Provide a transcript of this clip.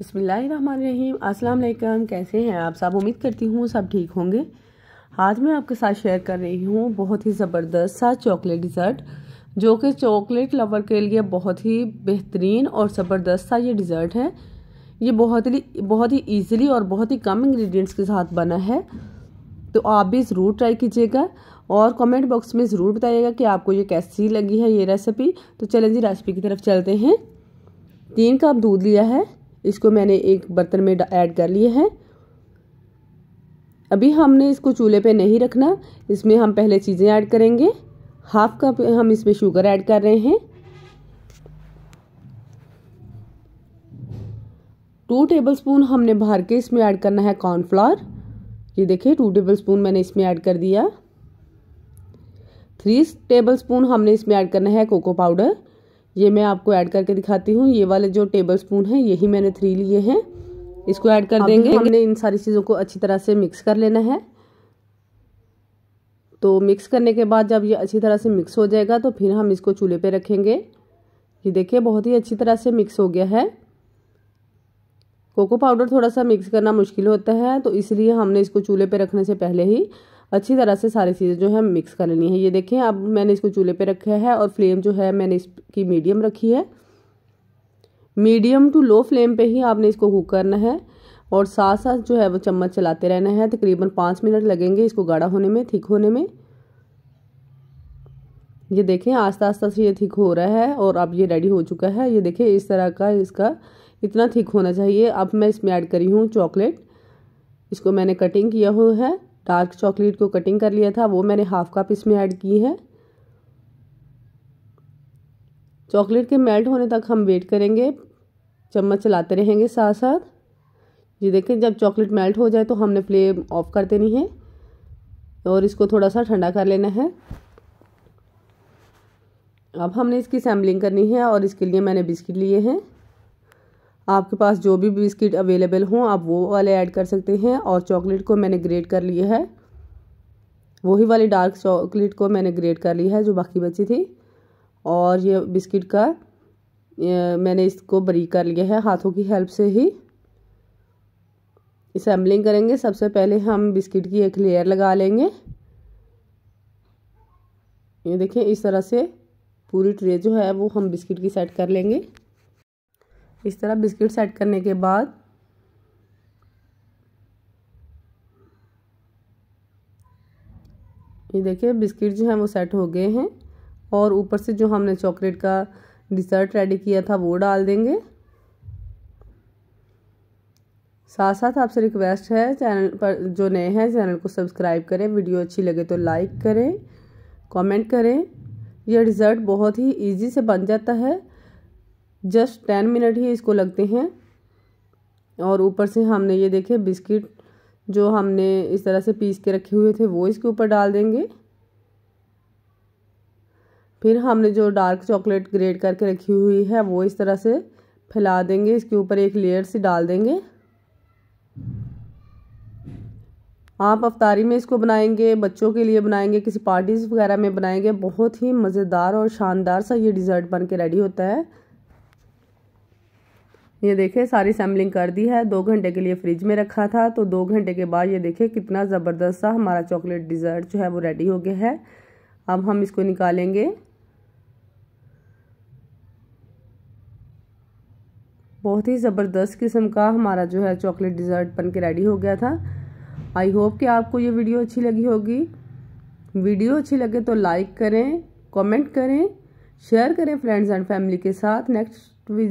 बसमीम अस्सलाम वालेकुम कैसे हैं आप सब उम्मीद करती हूँ सब ठीक होंगे आज मैं आपके साथ शेयर कर रही हूँ बहुत ही ज़बरदस्त सा चॉकलेट डिज़र्ट जो कि चॉकलेट लवर के लिए बहुत ही बेहतरीन और ज़बरदस्त सा ये डिज़र्ट है ये बहुत ही बहुत ही ईजिली और बहुत ही कम इंग्रेडिएंट्स के साथ बना है तो आप भी ज़रूर ट्राई कीजिएगा और कमेंट बॉक्स में ज़रूर बताइएगा कि आपको ये कैसी लगी है ये रेसिपी तो चलें जी रेसिपी की तरफ चलते हैं तीन कप दूध लिया है इसको मैंने एक बर्तन में ऐड कर लिए हैं अभी हमने इसको चूल्हे पे नहीं रखना इसमें हम पहले चीज़ें ऐड करेंगे हाफ कप हम इसमें शुगर ऐड कर रहे हैं टू टेबलस्पून हमने बाहर के इसमें ऐड करना है कॉर्नफ्लावर ये देखिए टू टेबलस्पून मैंने इसमें ऐड कर दिया थ्री टेबलस्पून हमने इसमें ऐड करना है कोको पाउडर ये मैं आपको ऐड करके दिखाती हूँ ये वाले जो टेबल स्पून है यही मैंने थ्री लिए हैं इसको ऐड कर देंगे हमने इन सारी चीज़ों को अच्छी तरह से मिक्स कर लेना है तो मिक्स करने के बाद जब ये अच्छी तरह से मिक्स हो जाएगा तो फिर हम इसको चूल्हे पे रखेंगे ये देखिए बहुत ही अच्छी तरह से मिक्स हो गया है कोको पाउडर थोड़ा सा मिक्स करना मुश्किल होता है तो इसलिए हमने इसको चूल्हे पे रखने से पहले ही अच्छी तरह से सारी चीज़ें जो है मिक्स कर लेनी है ये देखें अब मैंने इसको चूल्हे पे रखा है और फ्लेम जो है मैंने इसकी मीडियम रखी है मीडियम टू लो फ्लेम पे ही आपने इसको कुक करना है और साथ साथ जो है वो चम्मच चलाते रहना है तकरीबन पाँच मिनट लगेंगे इसको गाढ़ा होने में थिक होने में ये देखें आस्ता आस्ता से ये थिक हो रहा है और अब ये रेडी हो चुका है ये देखें इस तरह का इसका इतना थिक होना चाहिए अब मैं इसमें ऐड करी हूँ चॉकलेट इसको मैंने कटिंग किया हुआ है डार्क चॉकलेट को कटिंग कर लिया था वो मैंने हाफ कप इसमें ऐड की है चॉकलेट के मेल्ट होने तक हम वेट करेंगे चम्मच चलाते रहेंगे साथ साथ ये देखें जब चॉकलेट मेल्ट हो जाए तो हमने फ्लेम ऑफ कर देनी है और इसको थोड़ा सा ठंडा कर लेना है अब हमने इसकी सैम्बलिंग करनी है और इसके लिए मैंने बिस्किट लिए हैं आपके पास जो भी बिस्किट अवेलेबल हों आप वो वाले ऐड कर सकते हैं और चॉकलेट को मैंने ग्रेट कर लिया है वही वाली डार्क चॉकलेट को मैंने ग्रेट कर लिया है जो बाकी बची थी और ये बिस्किट का ये, मैंने इसको बरीक कर लिया है हाथों की हेल्प से ही असम्बलिंग करेंगे सबसे पहले हम बिस्किट की एक लेयर लगा लेंगे ये देखें इस तरह से पूरी ट्रे जो है वो हम बिस्किट की सेट कर लेंगे इस तरह बिस्किट सेट करने के बाद ये देखिए बिस्किट जो हैं वो सेट हो गए हैं और ऊपर से जो हमने चॉकलेट का डिसर्ट रेडी किया था वो डाल देंगे साथ साथ आपसे रिक्वेस्ट है चैनल पर जो नए हैं चैनल को सब्सक्राइब करें वीडियो अच्छी लगे तो लाइक करें कमेंट करें यह डिज़र्ट बहुत ही इजी से बन जाता है जस्ट टेन मिनट ही इसको लगते हैं और ऊपर से हमने ये देखे बिस्किट जो हमने इस तरह से पीस के रखे हुए थे वो इसके ऊपर डाल देंगे फिर हमने जो डार्क चॉकलेट ग्रेड करके रखी हुई है वो इस तरह से फैला देंगे इसके ऊपर एक लेयर से डाल देंगे आप अफतारी में इसको बनाएंगे बच्चों के लिए बनाएंगे किसी पार्टीज़ वगैरह में बनाएंगे बहुत ही मज़ेदार और शानदार सा ये डिज़र्ट बन के रेडी होता है ये देखें सारी सैम्बलिंग कर दी है दो घंटे के लिए फ्रिज में रखा था तो दो घंटे के बाद ये देखें कितना ज़बरदस्त सा हमारा चॉकलेट डिज़र्ट जो है वो रेडी हो गया है अब हम इसको निकालेंगे बहुत ही ज़बरदस्त किस्म का हमारा जो है चॉकलेट डिज़र्ट बन के रेडी हो गया था आई होप कि आपको ये वीडियो अच्छी लगी होगी वीडियो अच्छी लगे तो लाइक करें कमेंट करें शेयर करें फ्रेंड्स एंड फैमिली के साथ नेक्स्ट